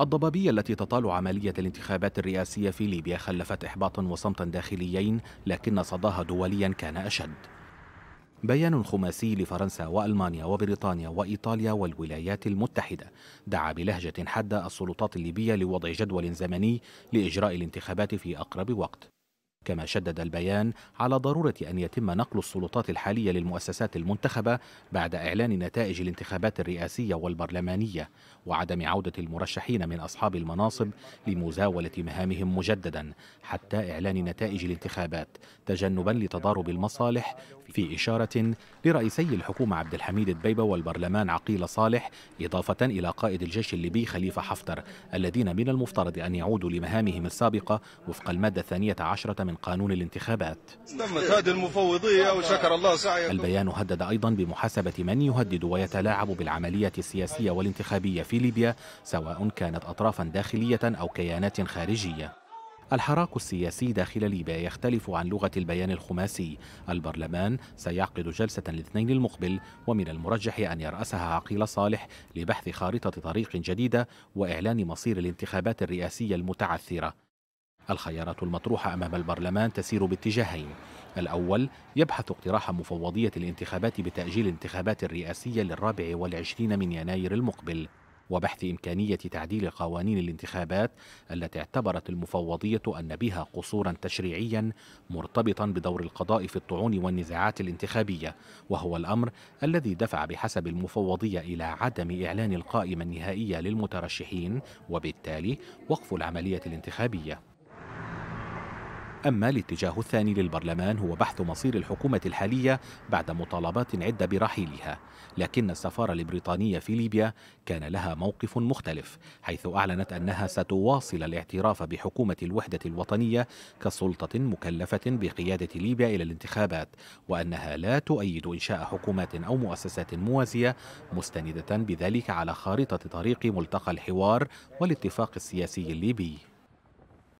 الضبابية التي تطال عملية الانتخابات الرئاسية في ليبيا خلفت إحباطا وصمتا داخليين لكن صداها دوليا كان أشد بيان خماسي لفرنسا والمانيا وبريطانيا وايطاليا والولايات المتحده دعا بلهجه حاده السلطات الليبيه لوضع جدول زمني لاجراء الانتخابات في اقرب وقت كما شدد البيان على ضرورة أن يتم نقل السلطات الحالية للمؤسسات المنتخبة بعد إعلان نتائج الانتخابات الرئاسية والبرلمانية وعدم عودة المرشحين من أصحاب المناصب لمزاولة مهامهم مجددا حتى إعلان نتائج الانتخابات تجنبا لتضارب المصالح في إشارة لرئيسي الحكومة عبد الحميد الدبيبة والبرلمان عقيل صالح إضافة إلى قائد الجيش الليبي خليفة حفتر الذين من المفترض أن يعودوا لمهامهم السابقة وفق المادة الثانية عشرة من قانون الانتخابات هذه المفوضية وشكر الله البيان هدد أيضا بمحاسبة من يهدد ويتلاعب بالعملية السياسية والانتخابية في ليبيا سواء كانت أطرافا داخلية أو كيانات خارجية الحراك السياسي داخل ليبيا يختلف عن لغة البيان الخماسي البرلمان سيعقد جلسة الاثنين المقبل ومن المرجح أن يرأسها عقيل صالح لبحث خارطة طريق جديدة وإعلان مصير الانتخابات الرئاسية المتعثرة الخيارات المطروحة أمام البرلمان تسير باتجاهين الأول يبحث اقتراح مفوضية الانتخابات بتأجيل الانتخابات الرئاسية للرابع والعشرين من يناير المقبل وبحث إمكانية تعديل قوانين الانتخابات التي اعتبرت المفوضية أن بها قصورا تشريعيا مرتبطا بدور القضاء في الطعون والنزاعات الانتخابية وهو الأمر الذي دفع بحسب المفوضية إلى عدم إعلان القائمة النهائية للمترشحين وبالتالي وقف العملية الانتخابية أما الاتجاه الثاني للبرلمان هو بحث مصير الحكومة الحالية بعد مطالبات عدة برحيلها لكن السفارة البريطانية في ليبيا كان لها موقف مختلف حيث أعلنت أنها ستواصل الاعتراف بحكومة الوحدة الوطنية كسلطة مكلفة بقيادة ليبيا إلى الانتخابات وأنها لا تؤيد إنشاء حكومات أو مؤسسات موازية مستندة بذلك على خارطة طريق ملتقى الحوار والاتفاق السياسي الليبي